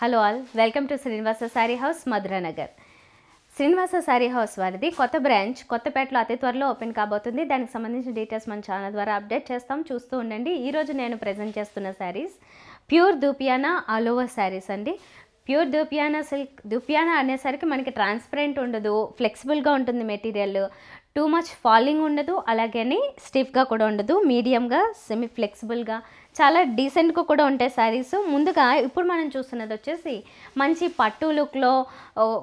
hello all welcome to Srinivasa saree house Madhuranagar Srinivasa saree house వారిది కొత్త branch కొత్తపేటలో అతి త్వరలో ఓపెన్ కాబోతుంది దానికి సంబంధించిన డీటెయిల్స్ మన ఛానల్ ద్వారా అప్డేట్ చేస్తాం చూస్తూ ఉండండి ఈరోజు నేను ప్రజెంట్ చేస్తున్న శారీస్ ప్యూర్ దూపియానా ఆల్ ఓవర్ శారీస్ అండి ప్యూర్ దుపియానా సిల్క్ దుపియానా అనేసరికి మనకి ట్రాన్స్పరెంట్ ఉండదు ఫ్లెక్సిబుల్గా ఉంటుంది మెటీరియల్ టూ మచ్ ఫాలింగ్ ఉండదు అలాగని స్టిఫ్గా కూడా ఉండదు మీడియంగా సెమీ ఫ్లెక్సిబుల్గా చాలా డీసెంట్గా కూడా ఉంటాయి శారీస్ ముందుగా ఇప్పుడు మనం చూస్తున్నది వచ్చేసి మంచి పట్టు లుక్లో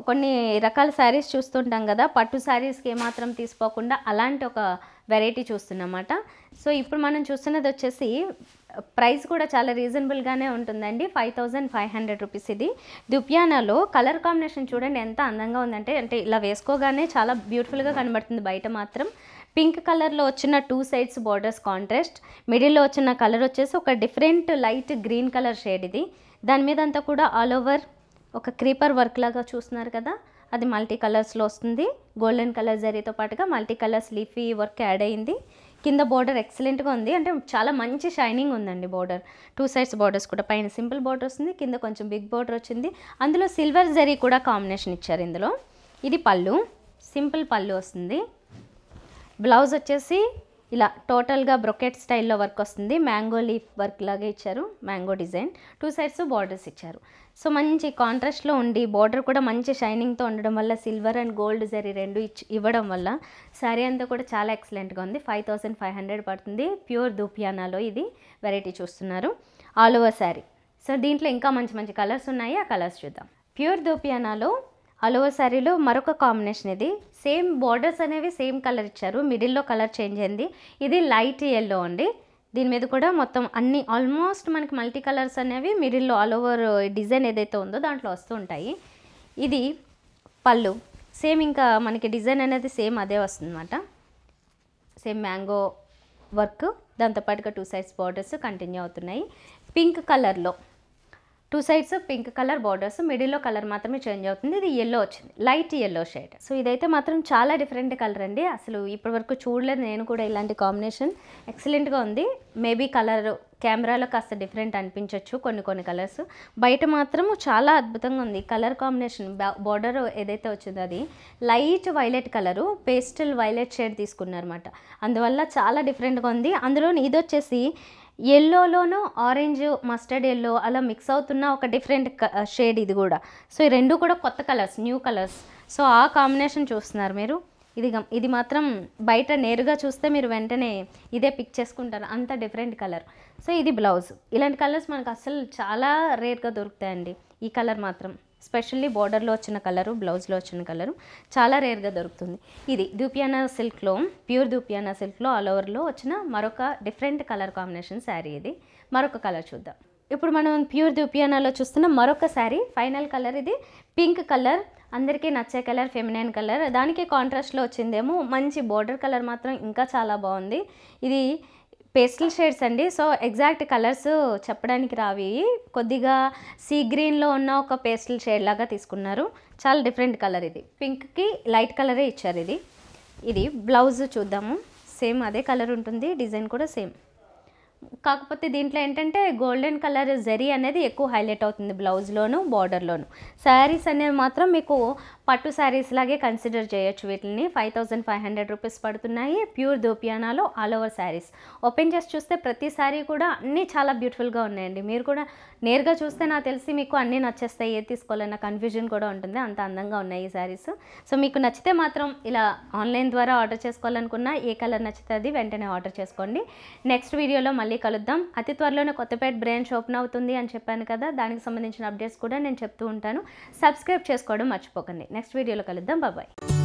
కొన్ని రకాల శారీస్ చూస్తుంటాం కదా పట్టు శారీస్కి ఏమాత్రం తీసుకోకుండా అలాంటి ఒక వెరైటీ చూస్తున్నమాట సో ఇప్పుడు మనం చూస్తున్నది వచ్చేసి ప్రైస్ కూడా చాలా రీజనబుల్గానే ఉంటుందండి five thousand five hundred rupees ఇది దుప్యానాలో కలర్ కాంబినేషన్ చూడండి ఎంత అందంగా ఉందంటే అంటే ఇలా వేసుకోగానే చాలా బ్యూటిఫుల్గా కనబడుతుంది బయట మాత్రం పింక్ కలర్లో వచ్చిన టూ సైడ్స్ బార్డర్స్ కాంట్రాస్ట్ మిడిల్లో వచ్చిన కలర్ వచ్చేసి ఒక different light green colour shade ఇది దాని మీద అంతా కూడా ఆల్ ఓవర్ ఒక క్రీపర్ వర్క్ లాగా చూస్తున్నారు కదా అది మల్టీ కలర్స్లో వస్తుంది గోల్డెన్ కలర్ జరీతో పాటుగా multi colours leafy work add అయింది కింద బోర్డర్ ఎక్సలెంట్గా ఉంది అంటే చాలా మంచి షైనింగ్ ఉందండి బోర్డర్ టూ సైడ్స్ బోర్డర్స్ కూడా పైన సింపుల్ బోర్డర్ వస్తుంది కింద కొంచెం బిగ్ బోర్డర్ వచ్చింది అందులో సిల్వర్ జరీ కూడా కాంబినేషన్ ఇచ్చారు ఇందులో ఇది పళ్ళు సింపుల్ పళ్ళు వస్తుంది బ్లౌజ్ వచ్చేసి ఇలా టోటల్గా బ్రొకెట్ స్టైల్లో వర్క్ వస్తుంది మ్యాంగో లీఫ్ వర్క్ లాగా ఇచ్చారు mango design two sides borders ఇచ్చారు సో మంచి కాంట్రాస్ట్లో ఉండి బార్డర్ కూడా మంచి షైనింగ్తో ఉండడం వల్ల సిల్వర్ అండ్ గోల్డ్ జరీ రెండు ఇచ్చి ఇవ్వడం వల్ల శారీ అంతా కూడా చాలా ఎక్సలెంట్గా ఉంది ఫైవ్ థౌసండ్ ఫైవ్ హండ్రెడ్ పడుతుంది ప్యూర్ దూపియానాలో ఇది వెరైటీ చూస్తున్నారు ఆల్ ఓవర్ శారీ సో దీంట్లో ఇంకా మంచి మంచి కలర్స్ ఉన్నాయి ఆ కలర్స్ చూద్దాం ప్యూర్ దూపియానాలో అలువ శారీలో మరొక కాంబినేషన్ ఇది సేమ్ బార్డర్స్ అనేవి సేమ్ కలర్ ఇచ్చారు మిడిల్లో కలర్ చేంజ్ అయింది ఇది లైట్ ఎల్లో అండి దీని మీద కూడా మొత్తం అన్ని ఆల్మోస్ట్ మనకి మల్టీ కలర్స్ అనేవి మిడిల్లో ఆల్ ఓవర్ డిజైన్ ఏదైతే ఉందో దాంట్లో వస్తూ ఉంటాయి ఇది పళ్ళు సేమ్ ఇంకా మనకి డిజైన్ అనేది సేమ్ అదే వస్తుందన్నమాట సేమ్ మ్యాంగో వర్క్ దాంతోపాటుగా టూ సైడ్స్ బార్డర్స్ కంటిన్యూ అవుతున్నాయి పింక్ కలర్లో two sides pink colour borders మిడిల్లో కలర్ మాత్రమే చేంజ్ అవుతుంది ఇది ఎల్లో వచ్చింది లైట్ ఎల్లో షేడ్ సో ఇదైతే మాత్రం చాలా డిఫరెంట్ కలర్ అండి అసలు ఇప్పటివరకు చూడలేదు నేను కూడా ఇలాంటి కాంబినేషన్ ఎక్సలెంట్గా ఉంది మేబీ కలర్ కెమెరాలో కాస్త డిఫరెంట్ అనిపించవచ్చు కొన్ని కొన్ని కలర్స్ బయట మాత్రము చాలా అద్భుతంగా ఉంది కలర్ కాంబినేషన్ బార్డర్ ఏదైతే వచ్చిందో అది light violet colour pastel violet shade తీసుకున్నారన్నమాట అందువల్ల చాలా డిఫరెంట్గా ఉంది అందులో ఇది వచ్చేసి ఎల్లోలోనూ ఆరెంజ్ మస్టర్డ్ ఎల్లో అలా మిక్స్ అవుతున్న ఒక డిఫరెంట్ షేడ్ ఇది కూడా సో ఈ రెండు కూడా కొత్త కలర్స్ న్యూ కలర్స్ సో ఆ కాంబినేషన్ చూస్తున్నారు మీరు ఇది ఇది మాత్రం బయట నేరుగా చూస్తే మీరు వెంటనే ఇదే పిక్ చేసుకుంటారు అంత డిఫరెంట్ కలర్ సో ఇది బ్లౌజ్ ఇలాంటి కలర్స్ మనకు అసలు చాలా రేట్గా దొరుకుతాయండి ఈ కలర్ మాత్రం స్పెషల్లీ బార్డర్లో వచ్చిన కలరు బ్లౌజ్లో వచ్చిన కలరు చాలా రేర్గా దొరుకుతుంది ఇది దూపియానా సిల్క్లో ప్యూర్ దూపియానా సిల్క్లో ఆల్ ఓవర్లో వచ్చిన మరొక డిఫరెంట్ కలర్ కాంబినేషన్ శారీ ఇది మరొక కలర్ చూద్దాం ఇప్పుడు మనం ప్యూర్ దూపియానాలో చూస్తున్న మరొక శారీ ఫైనల్ కలర్ ఇది పింక్ కలర్ అందరికీ నచ్చే కలర్ ఫెమినైన్ కలర్ దానికి కాంట్రాస్ట్లో వచ్చిందేమో మంచి బోర్డర్ కలర్ మాత్రం ఇంకా చాలా బాగుంది ఇది పేస్టల్ షేడ్స్ అండి సో ఎగ్జాక్ట్ కలర్స్ చెప్పడానికి రావి కొద్దిగా సీ గ్రీన్లో ఉన్న ఒక పేస్టల్ షేడ్ లాగా తీసుకున్నారు చాలా డిఫరెంట్ కలర్ ఇది పింక్కి లైట్ కలరే ఇచ్చారు ఇది ఇది బ్లౌజ్ చూద్దాము సేమ్ అదే కలర్ ఉంటుంది డిజైన్ కూడా సేమ్ కాకపోతే దీంట్లో ఏంటంటే గోల్డెన్ కలర్ జరీ అనేది ఎక్కువ హైలైట్ అవుతుంది బ్లౌజ్లోను బార్డర్లోను శారీస్ అనేవి మాత్రం మీకు పట్టు శారీస్ లాగే కన్సిడర్ చేయొచ్చు వీటిని five thousand five hundred rupees పడుతున్నాయి ప్యూర్ దోపియానాలో ఆల్ ఓవర్ శారీస్ ఓపెన్ చేసి చూస్తే ప్రతి శారీ కూడా అన్నీ చాలా బ్యూటిఫుల్గా ఉన్నాయండి మీరు కూడా నేరుగా చూస్తే నాకు తెలిసి మీకు అన్నీ నచ్చేస్తాయి ఏది తీసుకోవాలన్న కన్ఫ్యూజన్ కూడా ఉంటుంది అంత అందంగా ఉన్నాయి ఈ శారీస్ సో మీకు నచ్చితే మాత్రం ఇలా ఆన్లైన్ ద్వారా ఆర్డర్ చేసుకోవాలనుకున్నా ఏ కలర్ నచ్చితే అది వెంటనే ఆర్డర్ చేసుకోండి నెక్స్ట్ వీడియోలో మళ్ళీ మళ్ళీ కలుద్దాం అతి త్వరలోనే కొత్తపేట బ్రాంచ్ ఓపెన్ అవుతుంది అని చెప్పాను కదా దానికి సంబంధించిన అప్డేట్స్ కూడా నేను చెప్తూ ఉంటాను సబ్స్క్రైబ్ చేసుకోవడం మర్చిపోకండి నెక్స్ట్ వీడియోలో కలుద్దాం బాబాయ్